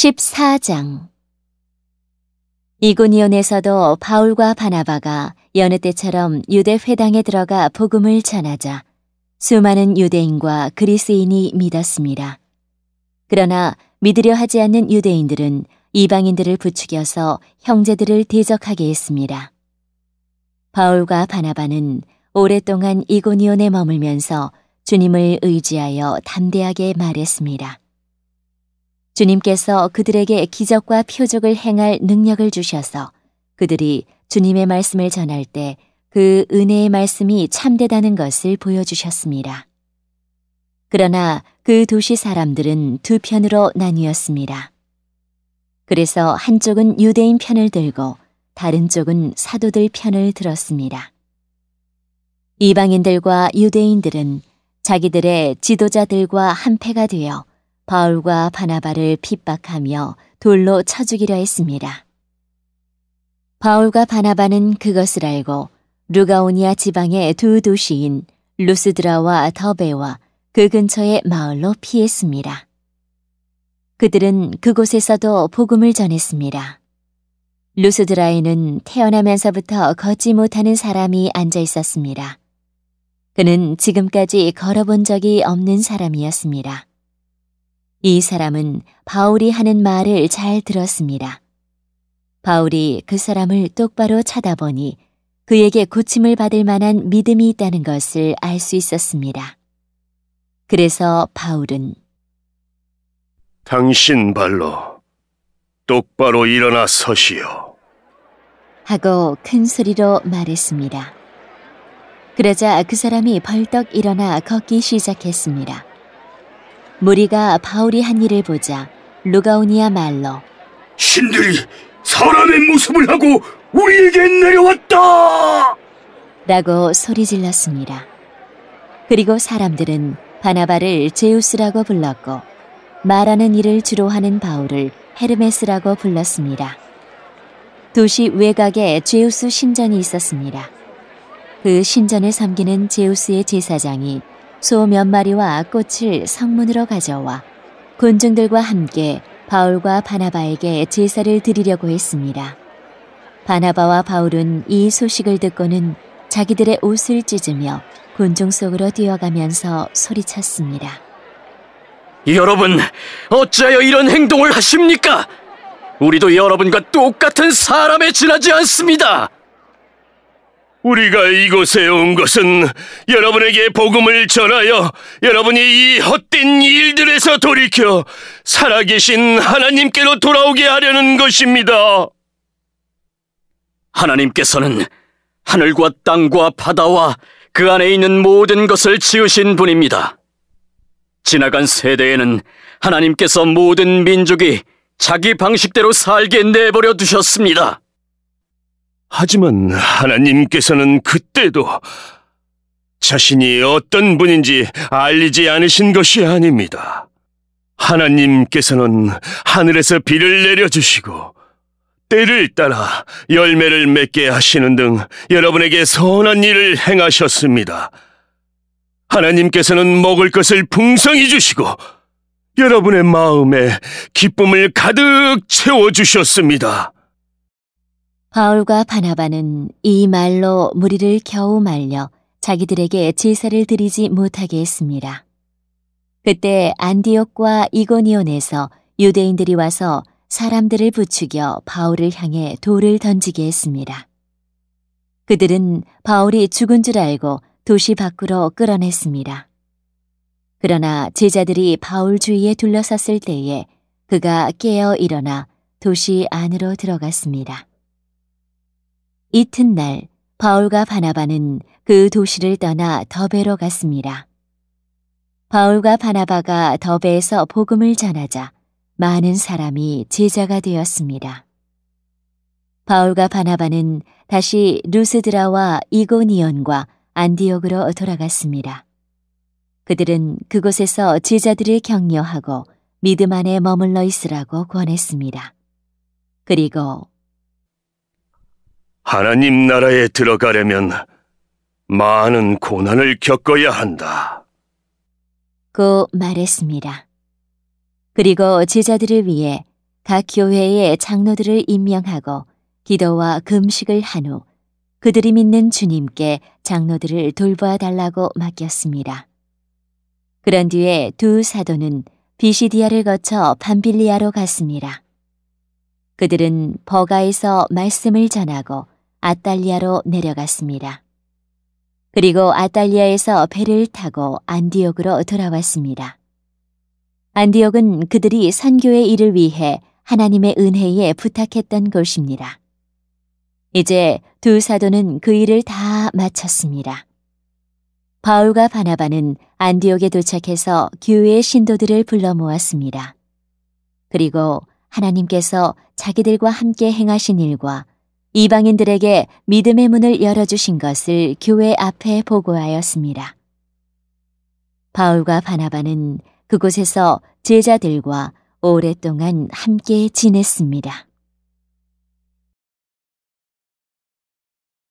14장 이고니온에서도 바울과 바나바가 여느 때처럼 유대 회당에 들어가 복음을 전하자 수많은 유대인과 그리스인이 믿었습니다. 그러나 믿으려 하지 않는 유대인들은 이방인들을 부추겨서 형제들을 대적하게 했습니다. 바울과 바나바는 오랫동안 이고니온에 머물면서 주님을 의지하여 담대하게 말했습니다. 주님께서 그들에게 기적과 표적을 행할 능력을 주셔서 그들이 주님의 말씀을 전할 때 그 은혜의 말씀이 참되다는 것을 보여주셨습니다. 그러나 그 도시 사람들은 두 편으로 나뉘었습니다. 그래서 한쪽은 유대인 편을 들고 다른 쪽은 사도들 편을 들었습니다. 이방인들과 유대인들은 자기들의 지도자들과 한패가 되어 바울과 바나바를 핍박하며 돌로 쳐 죽이려 했습니다. 바울과 바나바는 그것을 알고 루가오니아 지방의 두 도시인 루스드라와 더베와 그 근처의 마을로 피했습니다. 그들은 그곳에서도 복음을 전했습니다. 루스드라에는 태어나면서부터 걷지 못하는 사람이 앉아 있었습니다. 그는 지금까지 걸어본 적이 없는 사람이었습니다. 이 사람은 바울이 하는 말을 잘 들었습니다. 바울이 그 사람을 똑바로 쳐다보니 그에게 고침을 받을 만한 믿음이 있다는 것을 알 수 있었습니다. 그래서 바울은 당신 발로 똑바로 일어나 서시오. 하고 큰 소리로 말했습니다. 그러자 그 사람이 벌떡 일어나 걷기 시작했습니다. 무리가 바울이 한 일을 보자 루가오니아 말로 신들이 사람의 모습을 하고 우리에게 내려왔다! 라고 소리 질렀습니다. 그리고 사람들은 바나바를 제우스라고 불렀고 말하는 일을 주로 하는 바울을 헤르메스라고 불렀습니다. 도시 외곽에 제우스 신전이 있었습니다. 그 신전을 섬기는 제우스의 제사장이 소몇 마리와 꽃을 성문으로 가져와 군중들과 함께 바울과 바나바에게 제사를 드리려고 했습니다. 바나바와 바울은 이 소식을 듣고는 자기들의 옷을 찢으며 군중 속으로 뛰어가면서 소리쳤습니다. 여러분, 어찌하여 이런 행동을 하십니까? 우리도 여러분과 똑같은 사람에 지나지 않습니다. 우리가 이곳에 온 것은 여러분에게 복음을 전하여 여러분이 이 헛된 일들에서 돌이켜 살아계신 하나님께로 돌아오게 하려는 것입니다. 하나님께서는 하늘과 땅과 바다와 그 안에 있는 모든 것을 지으신 분입니다. 지나간 세대에는 하나님께서 모든 민족이 자기 방식대로 살게 내버려 두셨습니다. 하지만 하나님께서는 그때도 자신이 어떤 분인지 알리지 않으신 것이 아닙니다. 하나님께서는 하늘에서 비를 내려주시고 때를 따라 열매를 맺게 하시는 등 여러분에게 선한 일을 행하셨습니다. 하나님께서는 먹을 것을 풍성히 주시고 여러분의 마음에 기쁨을 가득 채워주셨습니다. 바울과 바나바는 이 말로 무리를 겨우 말려 자기들에게 제사를 드리지 못하게 했습니다. 그때 안디옥과 이고니온에서 유대인들이 와서 사람들을 부추겨 바울을 향해 돌을 던지게 했습니다. 그들은 바울이 죽은 줄 알고 도시 밖으로 끌어냈습니다. 그러나 제자들이 바울 주위에 둘러섰을 때에 그가 깨어 일어나 도시 안으로 들어갔습니다. 이튿날 바울과 바나바는 그 도시를 떠나 더베로 갔습니다. 바울과 바나바가 더베에서 복음을 전하자 많은 사람이 제자가 되었습니다. 바울과 바나바는 다시 루스드라와 이고니언과 안디옥으로 돌아갔습니다. 그들은 그곳에서 제자들을 격려하고 믿음 안에 머물러 있으라고 권했습니다. 그리고 하나님 나라에 들어가려면 많은 고난을 겪어야 한다. 고 말했습니다. 그리고 제자들을 위해 각 교회의 장로들을 임명하고 기도와 금식을 한 후 그들이 믿는 주님께 장로들을 돌보아 달라고 맡겼습니다. 그런 뒤에 두 사도는 비시디아를 거쳐 반빌리아로 갔습니다. 그들은 버가에서 말씀을 전하고 아탈리아로 내려갔습니다. 그리고 아탈리아에서 배를 타고 안디옥으로 돌아왔습니다. 안디옥은 그들이 선교의 일을 위해 하나님의 은혜에 부탁했던 곳입니다. 이제 두 사도는 그 일을 다 마쳤습니다. 바울과 바나바는 안디옥에 도착해서 교회의 신도들을 불러 모았습니다. 그리고 하나님께서 자기들과 함께 행하신 일과 이방인들에게 믿음의 문을 열어주신 것을 교회 앞에 보고하였습니다. 바울과 바나바는 그곳에서 제자들과 오랫동안 함께 지냈습니다.